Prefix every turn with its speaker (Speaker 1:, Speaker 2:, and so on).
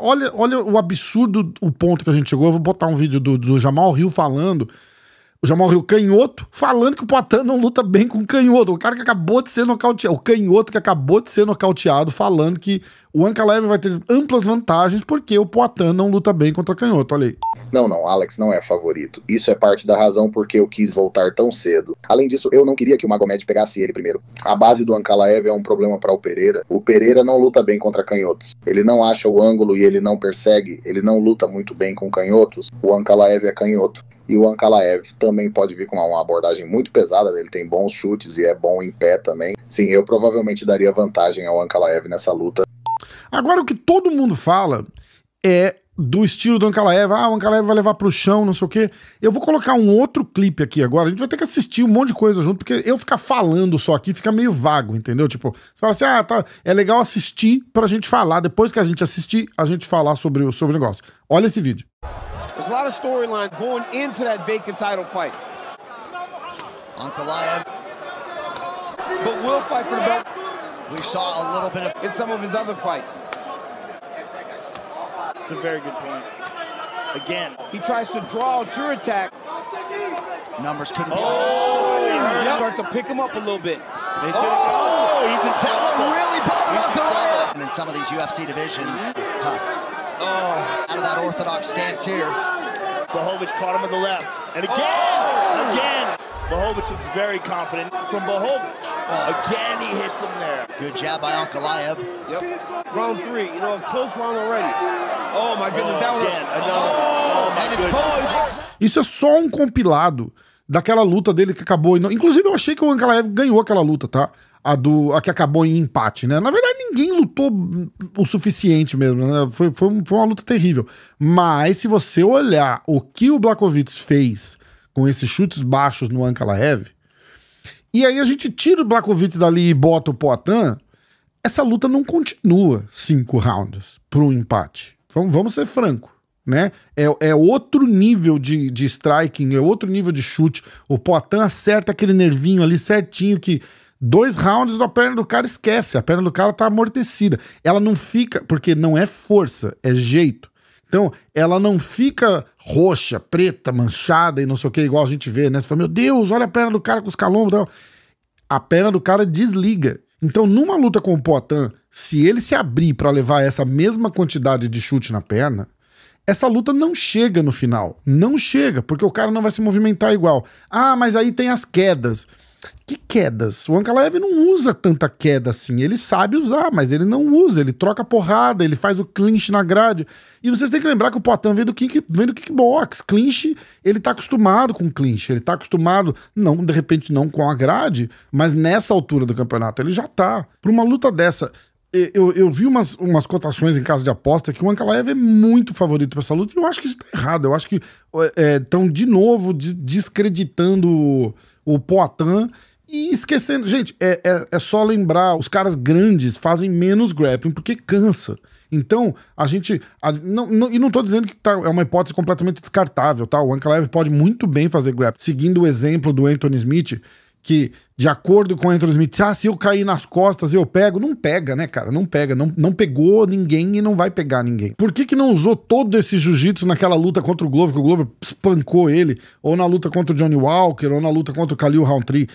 Speaker 1: Olha, olha o absurdo, o ponto que a gente chegou. Eu vou botar um vídeo do, do Jamal Rio falando o Jamal Rio canhoto, falando que o Poitin não luta bem com o canhoto. O cara que acabou de ser nocauteado, o canhoto que acabou de ser nocauteado, falando que o Ankalaev vai ter amplas vantagens porque o Poitin não luta bem contra o canhoto. Olha aí.
Speaker 2: Não, não, Alex não é favorito. Isso é parte da razão porque eu quis voltar tão cedo. Além disso, eu não queria que o Magomed pegasse ele primeiro. A base do Ankalaev é um problema para o Pereira. O Pereira não luta bem contra canhotos. Ele não acha o ângulo e ele não persegue. Ele não luta muito bem com canhotos. O Ankalaev é canhoto. E o Ankalaev também pode vir com uma, abordagem muito pesada, né? ele tem bons chutes e é bom em pé também. Sim, eu provavelmente daria vantagem ao Ankalaev nessa luta.
Speaker 1: Agora, o que todo mundo fala é do estilo do Ankalaev. Ah, o Ankalaev vai levar pro chão, não sei o quê. Eu vou colocar um outro clipe aqui agora. A gente vai ter que assistir um monte de coisa junto, porque eu ficar falando só aqui fica meio vago, entendeu? Tipo, você fala assim, ah, tá, é legal assistir pra gente falar. Depois que a gente assistir, a gente falar sobre o, sobre o negócio. Olha esse vídeo.
Speaker 2: There's a lot of storyline going into that vacant title fight. Ankalaev. But will fight for the belt. We saw a little bit of... In some of his other fights. It's a very good point. Again. He tries to draw a true attack. Numbers couldn't oh, be... Oh! yep. Start to pick him up a little bit. They oh,
Speaker 1: He's in That one really bothered
Speaker 2: Ankalaev. And in some of these UFC divisions. Huh. Oh. Out of that orthodox stance here. Bohovic caught him with the left. And again, oh! again. Bohovic looks very confident from Bohovic. Again, he hits him there. Good job by Ankalaev. Yep. Round three. You know, close round already. Oh, my goodness. Oh, that was... Again, another.
Speaker 1: Oh, oh, my Isso é só um compilado daquela luta dele que acabou. Inclusive, eu achei que o Ankalaev ganhou aquela luta, tá? a do a que acabou em empate, né? Na verdade, ninguém lutou o suficiente mesmo, né? Foi, foi, foi uma luta terrível. Mas se você olhar o que o Blakovic fez com esses chutes baixos no Ankalaev, e aí a gente tira o Blakovic dali e bota o Poitin, essa luta não continua cinco rounds para um empate. Vamos, vamos ser franco. Né? É, é outro nível de, de striking, é outro nível de chute. O Poitin acerta aquele nervinho ali certinho que Dois rounds a perna do cara esquece, a perna do cara tá amortecida. Ela não fica, porque não é força, é jeito. Então, ela não fica roxa, preta, manchada e não sei o que, igual a gente vê, né? Você fala, meu Deus, olha a perna do cara com os calombos. Não. A perna do cara desliga. Então, numa luta com o Poitin, se ele se abrir para levar essa mesma quantidade de chute na perna, essa luta não chega no final. Não chega, porque o cara não vai se movimentar igual. Ah, mas aí tem as quedas. Que quedas? O Ankalaev não usa tanta queda assim. Ele sabe usar, mas ele não usa. Ele troca porrada, ele faz o clinch na grade. E vocês têm que lembrar que o Poitin vem do, kick, vem do kickbox. Clinch, ele tá acostumado com clinch. Ele tá acostumado, não, de repente, não com a grade, mas nessa altura do campeonato ele já tá. Pra uma luta dessa, eu, eu, vi umas, umas cotações em casa de aposta que o Ankalaev é muito favorito para essa luta e eu acho que isso tá errado. Eu acho que estão é, é de novo descreditando o Poitin. E esquecendo, gente, é, é, é, só lembrar, os caras grandes fazem menos grappling porque cansa. Então, a gente. A, não, não, e não tô dizendo que tá, é uma hipótese completamente descartável, tá? O Ankalaev pode muito bem fazer grappling, seguindo o exemplo do Anthony Smith, que, de acordo com Anthony Smith, ah, se eu cair nas costas, eu pego. Não pega, né, cara? Não pega. Não, não pegou ninguém e não vai pegar ninguém. Por que, que não usou todo esse jiu-jitsu naquela luta contra o Glover, que o Glover espancou ele, ou na luta contra o Johnny Walker, ou na luta contra o Khalil Roundtree?